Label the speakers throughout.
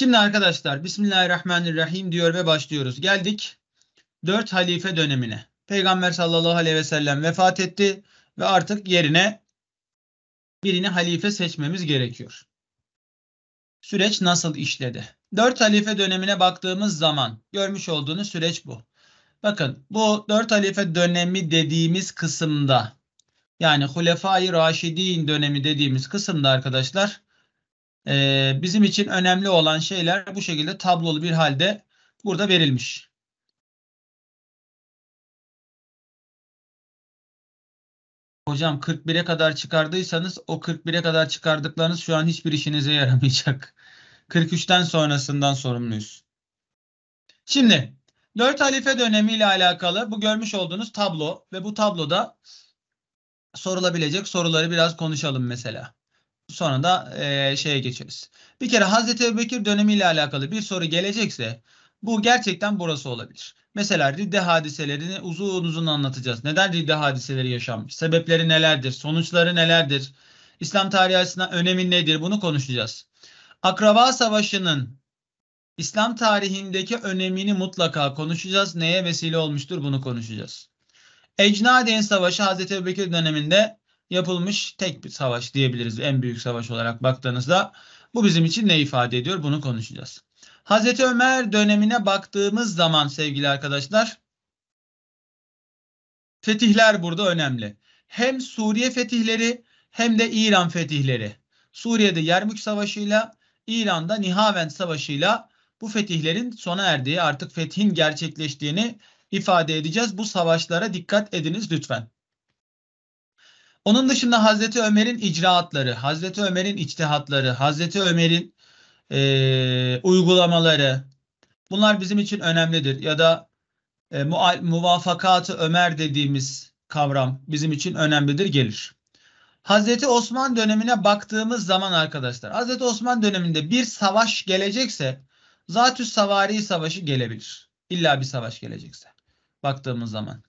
Speaker 1: Şimdi arkadaşlar Bismillahirrahmanirrahim diyor ve başlıyoruz. Geldik 4 halife dönemine. Peygamber sallallahu aleyhi ve sellem vefat etti ve artık yerine birini halife seçmemiz gerekiyor. Süreç nasıl işledi? 4 halife dönemine baktığımız zaman görmüş olduğunuz süreç bu. Bakın bu 4 halife dönemi dediğimiz kısımda yani Hulefai Raşidin dönemi dediğimiz kısımda arkadaşlar e, bizim için önemli olan şeyler bu şekilde tablolu bir halde burada verilmiş. Hocam 41'e kadar çıkardıysanız o 41'e kadar çıkardıklarınız şu an hiçbir işinize yaramayacak. 43'ten sonrasından sorumluyuz. Şimdi 4 halife dönemi ile alakalı bu görmüş olduğunuz tablo ve bu tabloda sorulabilecek soruları biraz konuşalım mesela. Sonra da e, şeye geçeriz. Bir kere Hazreti Ebubekir dönemiyle alakalı bir soru gelecekse bu gerçekten burası olabilir. Mesela ridde hadiselerini uzun uzun anlatacağız. Neden ridde hadiseleri yaşanmış? Sebepleri nelerdir? Sonuçları nelerdir? İslam tarihi açısından önemi nedir? Bunu konuşacağız. Akraba savaşının İslam tarihindeki önemini mutlaka konuşacağız. Neye vesile olmuştur bunu konuşacağız. Ecnadeyn Savaşı Hazreti Ebubekir döneminde yapılmış tek bir savaş diyebiliriz en büyük savaş olarak baktığınızda. Bu bizim için ne ifade ediyor bunu konuşacağız. Hazreti Ömer dönemine baktığımız zaman sevgili arkadaşlar fetihler burada önemli. Hem Suriye fetihleri hem de İran fetihleri. Suriye'de Yermük Savaşı'yla İran'da Nihavend Savaşı'yla bu fetihlerin sona erdiği artık fethin gerçekleştiğini ifade edeceğiz. Bu savaşlara dikkat ediniz lütfen. Onun dışında Hazreti Ömer'in icraatları, Hazreti Ömer'in içtihatları, Hazreti Ömer'in e, uygulamaları bunlar bizim için önemlidir. Ya da e, muvafakatı Ömer dediğimiz kavram bizim için önemlidir gelir. Hazreti Osman dönemine baktığımız zaman arkadaşlar Hazreti Osman döneminde bir savaş gelecekse Zatü Savari Savaşı gelebilir. İlla bir savaş gelecekse baktığımız zaman.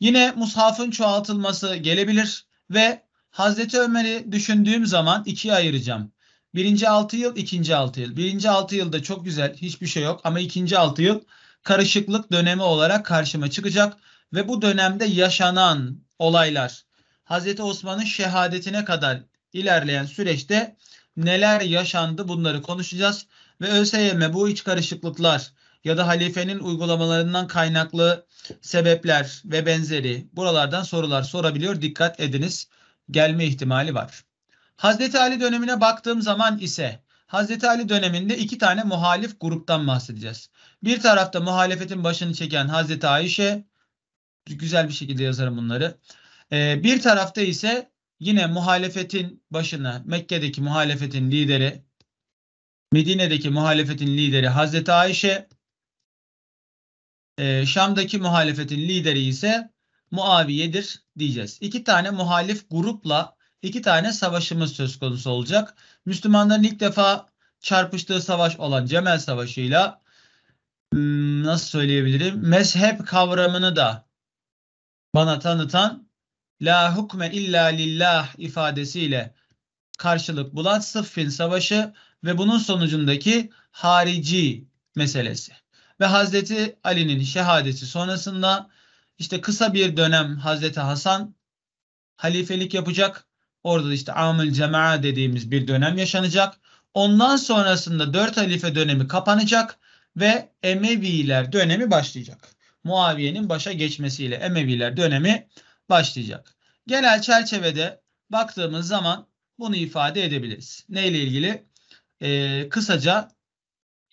Speaker 1: Yine mushafın çoğaltılması gelebilir. Ve Hazreti Ömer'i düşündüğüm zaman ikiye ayıracağım. Birinci altı yıl, ikinci altı yıl. Birinci altı yılda çok güzel, hiçbir şey yok ama ikinci altı yıl karışıklık dönemi olarak karşıma çıkacak ve bu dönemde yaşanan olaylar Hazreti Osman'ın şehadetine kadar ilerleyen süreçte neler yaşandı bunları konuşacağız ve ÖSYM bu iç karışıklıklar ya da halifenin uygulamalarından kaynaklı sebepler ve benzeri buralardan sorular sorabiliyor. Dikkat ediniz gelme ihtimali var. Hazreti Ali dönemine baktığım zaman ise Hazreti Ali döneminde iki tane muhalif gruptan bahsedeceğiz. Bir tarafta muhalefetin başını çeken Hazreti Ayşe, güzel bir şekilde yazarım bunları. Ee, bir tarafta ise yine muhalefetin başına Mekke'deki muhalefetin lideri, Medine'deki muhalefetin lideri Hazreti Ayşe, e, Şam'daki muhalefetin lideri ise Muaviye'dir diyeceğiz. İki tane muhalif grupla iki tane savaşımız söz konusu olacak. Müslümanların ilk defa çarpıştığı savaş olan Cemel Savaşı ile hmm, nasıl söyleyebilirim? Mezhep kavramını da bana tanıtan La hukme illa lillah ifadesiyle karşılık bulan Sıffin Savaşı ve bunun sonucundaki harici meselesi ve Hazreti Ali'nin şehadeti sonrasında işte kısa bir dönem Hazreti Hasan halifelik yapacak. Orada işte amil cema'a dediğimiz bir dönem yaşanacak. Ondan sonrasında dört halife dönemi kapanacak ve Emeviler dönemi başlayacak. Muaviye'nin başa geçmesiyle Emeviler dönemi başlayacak. Genel çerçevede baktığımız zaman bunu ifade edebiliriz. neyle ilgili? Ee, kısaca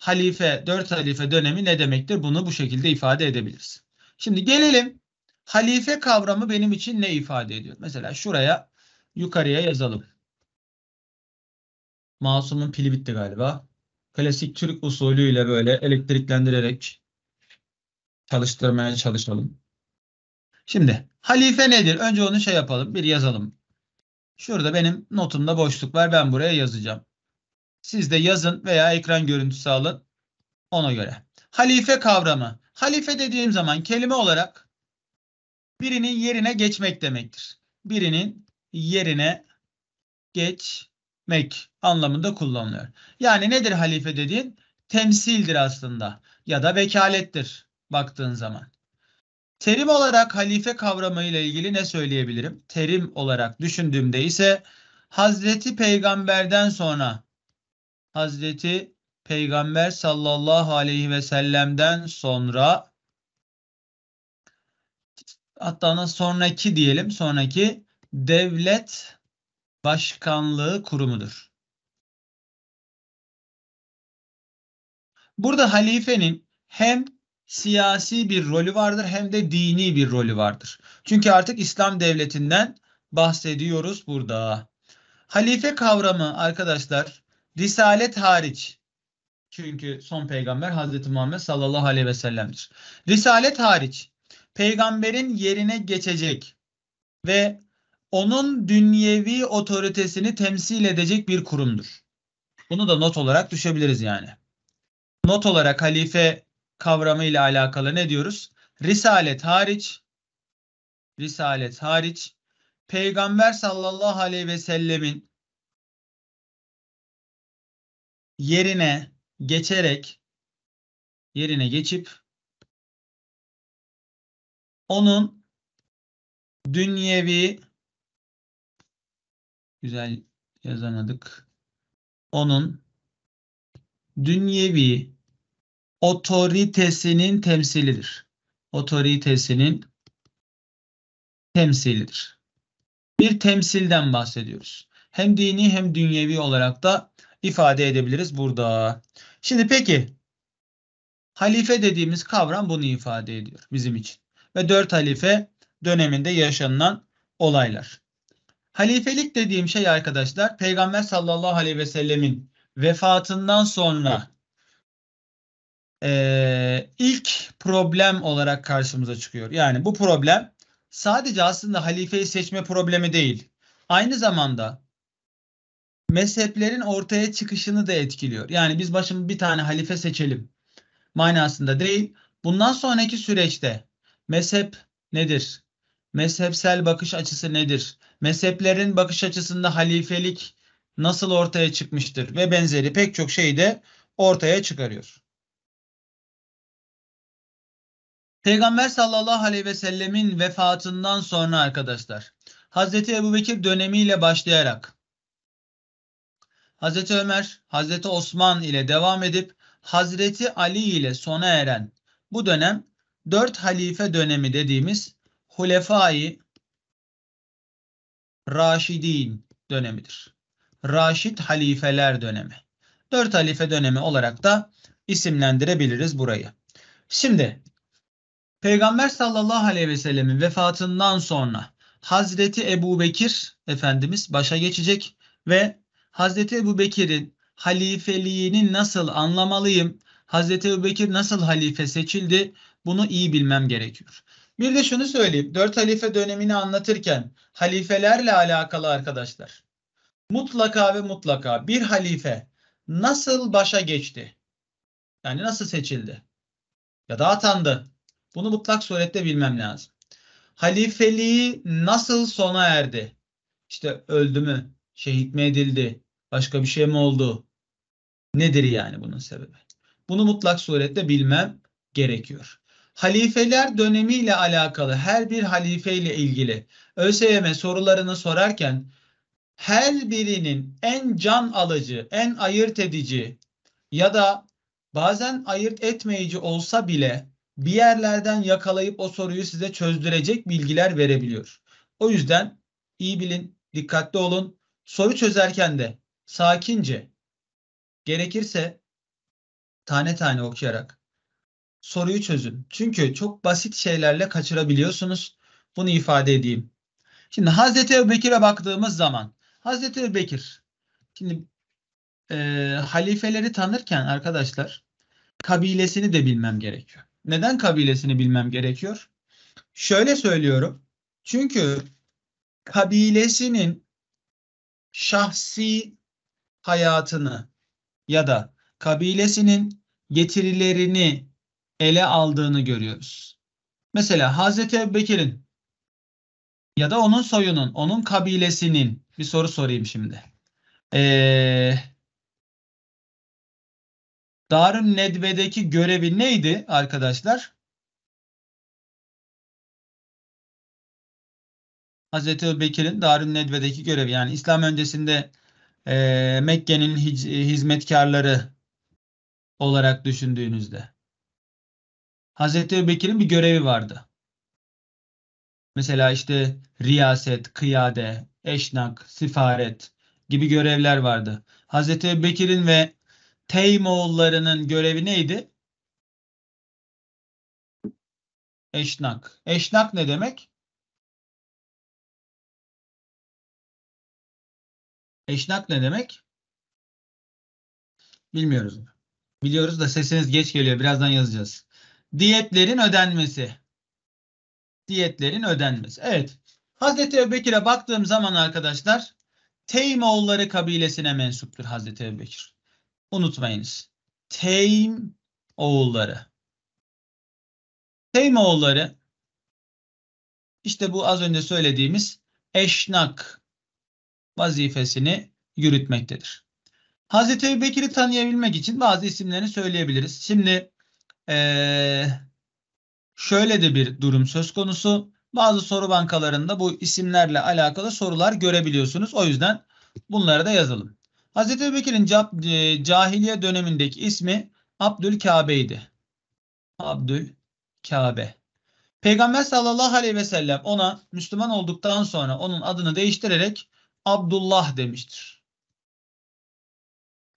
Speaker 1: halife, dört halife dönemi ne demektir? Bunu bu şekilde ifade edebiliriz. Şimdi gelelim halife kavramı benim için ne ifade ediyor? Mesela şuraya yukarıya yazalım. Masum'un pili bitti galiba. Klasik Türk usulüyle böyle elektriklendirerek çalıştırmaya çalışalım. Şimdi halife nedir? Önce onu şey yapalım bir yazalım. Şurada benim notumda boşluk var ben buraya yazacağım. Siz de yazın veya ekran görüntüsü alın ona göre. Halife kavramı. Halife dediğim zaman kelime olarak birinin yerine geçmek demektir. Birinin yerine geçmek anlamında kullanılıyor. Yani nedir halife dediğin? Temsildir aslında ya da vekalettir baktığın zaman. Terim olarak halife kavramı ile ilgili ne söyleyebilirim? Terim olarak düşündüğümde ise Hazreti Peygamber'den sonra Hazreti Peygamber sallallahu aleyhi ve sellem'den sonra hatta sonraki diyelim sonraki devlet başkanlığı kurumudur. Burada halifenin hem siyasi bir rolü vardır hem de dini bir rolü vardır. Çünkü artık İslam devletinden bahsediyoruz burada. Halife kavramı arkadaşlar Risalet hariç. Çünkü son peygamber Hazreti Muhammed sallallahu aleyhi ve sellem'dir. Risalet hariç peygamberin yerine geçecek ve onun dünyevi otoritesini temsil edecek bir kurumdur. Bunu da not olarak düşebiliriz yani. Not olarak halife kavramı ile alakalı ne diyoruz? Risalet hariç Risalet hariç peygamber sallallahu aleyhi ve sellemin yerine geçerek yerine geçip onun dünyevi güzel yazamadık. Onun dünyevi otoritesinin temsilidir. Otoritesinin temsilidir. Bir temsilden bahsediyoruz. Hem dini hem dünyevi olarak da ifade edebiliriz burada. Şimdi peki halife dediğimiz kavram bunu ifade ediyor bizim için. Ve dört halife döneminde yaşanılan olaylar. Halifelik dediğim şey arkadaşlar Peygamber sallallahu aleyhi ve sellemin vefatından sonra e, ilk problem olarak karşımıza çıkıyor. Yani bu problem sadece aslında halifeyi seçme problemi değil. Aynı zamanda mezheplerin ortaya çıkışını da etkiliyor. Yani biz başımız bir tane halife seçelim manasında değil. Bundan sonraki süreçte mezhep nedir? Mezhepsel bakış açısı nedir? Mezheplerin bakış açısında halifelik nasıl ortaya çıkmıştır ve benzeri pek çok şeyi de ortaya çıkarıyor. Peygamber sallallahu aleyhi ve sellemin vefatından sonra arkadaşlar Hazreti Ebubekir dönemiyle başlayarak Hazreti Ömer, Hazreti Osman ile devam edip Hazreti Ali ile sona eren bu dönem dört halife dönemi dediğimiz Hulefai Raşidin dönemidir. Raşid halifeler dönemi. Dört halife dönemi olarak da isimlendirebiliriz burayı. Şimdi Peygamber sallallahu aleyhi ve sellemin vefatından sonra Hazreti Ebu Bekir Efendimiz başa geçecek ve Hazreti Ebu Bekir'in halifeliğini nasıl anlamalıyım? Hazreti Ebu Bekir nasıl halife seçildi? Bunu iyi bilmem gerekiyor. Bir de şunu söyleyeyim. Dört halife dönemini anlatırken halifelerle alakalı arkadaşlar. Mutlaka ve mutlaka bir halife nasıl başa geçti? Yani nasıl seçildi? Ya da atandı. Bunu mutlak surette bilmem lazım. Halifeliği nasıl sona erdi? İşte öldü mü? Şehit mi edildi? Başka bir şey mi oldu? Nedir yani bunun sebebi? Bunu mutlak surette bilmem gerekiyor. Halifeler dönemiyle alakalı her bir halife ile ilgili ÖSYM sorularını sorarken her birinin en can alıcı, en ayırt edici ya da bazen ayırt etmeyici olsa bile bir yerlerden yakalayıp o soruyu size çözdürecek bilgiler verebiliyor. O yüzden iyi bilin, dikkatli olun. Soru çözerken de sakince gerekirse tane tane okuyarak soruyu çözün. Çünkü çok basit şeylerle kaçırabiliyorsunuz. Bunu ifade edeyim. Şimdi Hazreti Ebubekir'e baktığımız zaman Hazreti Ebubekir şimdi e, halifeleri tanırken arkadaşlar kabilesini de bilmem gerekiyor. Neden kabilesini bilmem gerekiyor? Şöyle söylüyorum. Çünkü kabilesinin şahsi hayatını ya da kabilesinin getirilerini ele aldığını görüyoruz. Mesela Hazreti Ebubekir'in ya da onun soyunun, onun kabilesinin bir soru sorayım şimdi. Ee, Darun Nedve'deki görevi neydi arkadaşlar? Hazreti Bekir'in Darun Nedve'deki görevi yani İslam öncesinde e, Mekke'nin e, hizmetkarları olarak düşündüğünüzde. Hazreti Ebubekir'in bir görevi vardı. Mesela işte riyaset, kıyade, eşnak, sifaret gibi görevler vardı. Hazreti Ebubekir'in ve Teymoğullarının görevi neydi? Eşnak. Eşnak ne demek? Eşnak ne demek? Bilmiyoruz. Biliyoruz da sesiniz geç geliyor. Birazdan yazacağız. Diyetlerin ödenmesi. Diyetlerin ödenmesi. Evet. Hazreti Ebubekir'e baktığım zaman arkadaşlar Teymoğulları kabilesine mensuptur Hazreti Ebubekir. Unutmayınız. Teym oğulları. Teym oğulları işte bu az önce söylediğimiz eşnak vazifesini yürütmektedir. Hazreti Ebu Bekir'i tanıyabilmek için bazı isimlerini söyleyebiliriz. Şimdi ee, şöyle de bir durum söz konusu. Bazı soru bankalarında bu isimlerle alakalı sorular görebiliyorsunuz. O yüzden bunları da yazalım. Hazreti Ebu Bekir'in e, cahiliye dönemindeki ismi Abdülkabe'ydi. Abdülkabe. Peygamber sallallahu aleyhi ve sellem ona Müslüman olduktan sonra onun adını değiştirerek Abdullah demiştir.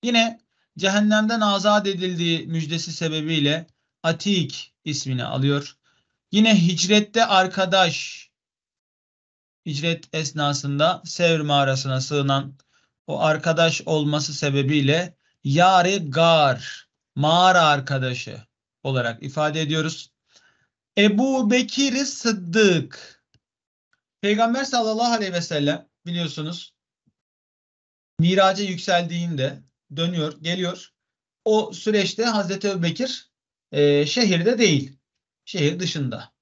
Speaker 1: Yine cehennemden azat edildiği müjdesi sebebiyle Atik ismini alıyor. Yine hicrette arkadaş, hicret esnasında Sevr mağarasına sığınan o arkadaş olması sebebiyle Yari Gar, mağara arkadaşı olarak ifade ediyoruz. Ebu Bekir Sıddık, Peygamber sallallahu aleyhi ve sellem biliyorsunuz miraca yükseldiğinde dönüyor, geliyor. O süreçte Hazreti Ebubekir e, şehirde değil, şehir dışında.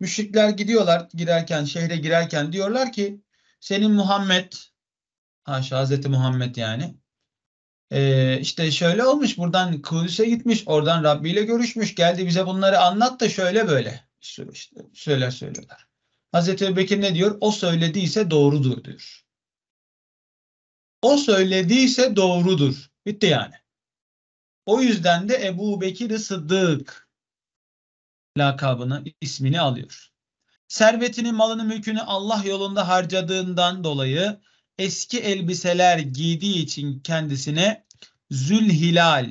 Speaker 1: Müşrikler gidiyorlar girerken, şehre girerken diyorlar ki senin Muhammed, haşa Hazreti Muhammed yani, ee, işte şöyle olmuş buradan Kudüs'e gitmiş oradan Rabbi ile görüşmüş geldi bize bunları anlat da şöyle böyle söyler söylüyorlar. Hazreti Ebubekir ne diyor? O söylediyse doğrudur diyor. O söylediyse doğrudur. Bitti yani. O yüzden de Ebu Bekir Sıddık lakabını, ismini alıyor. Servetini, malını, mülkünü Allah yolunda harcadığından dolayı eski elbiseler giydiği için kendisine Zülhilal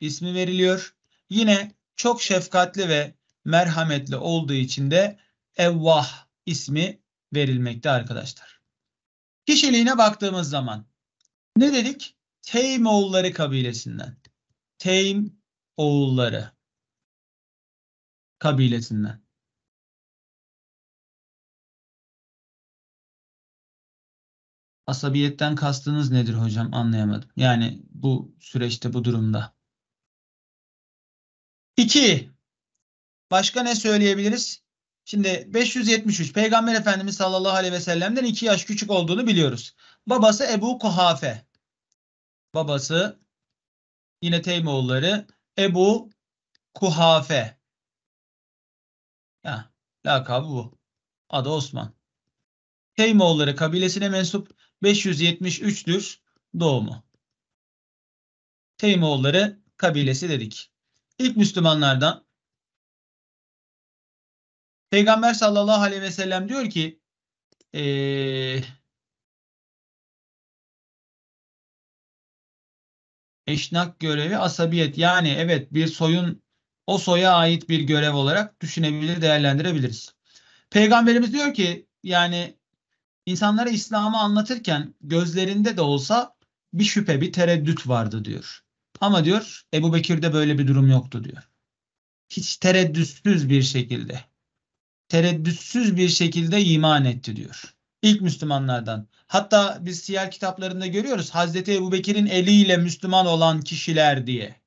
Speaker 1: ismi veriliyor. Yine çok şefkatli ve merhametli olduğu için de Evvah ismi verilmekte arkadaşlar. Kişiliğine baktığımız zaman ne dedik? Teym oğulları kabilesinden. Teym oğulları kabilesinden. Asabiyetten kastınız nedir hocam anlayamadım. Yani bu süreçte bu durumda. 2. Başka ne söyleyebiliriz? Şimdi 573 Peygamber Efendimiz sallallahu aleyhi ve sellem'den 2 yaş küçük olduğunu biliyoruz. Babası Ebu Kuhafe. Babası yine Teymoğulları Ebu Kuhafe. Ya, lakabı bu. Adı Osman. Teymoğulları kabilesine mensup 573'tür doğumu. Teymoğulları kabilesi dedik. İlk Müslümanlardan Peygamber sallallahu aleyhi ve sellem diyor ki ee, eşnak görevi asabiyet yani evet bir soyun o soya ait bir görev olarak düşünebilir, değerlendirebiliriz. Peygamberimiz diyor ki yani insanlara İslam'ı anlatırken gözlerinde de olsa bir şüphe, bir tereddüt vardı diyor. Ama diyor Ebu Bekir'de böyle bir durum yoktu diyor. Hiç tereddütsüz bir şekilde tereddütsüz bir şekilde iman etti diyor. İlk Müslümanlardan. Hatta biz siyer kitaplarında görüyoruz Hazreti Ebubekir'in eliyle Müslüman olan kişiler diye.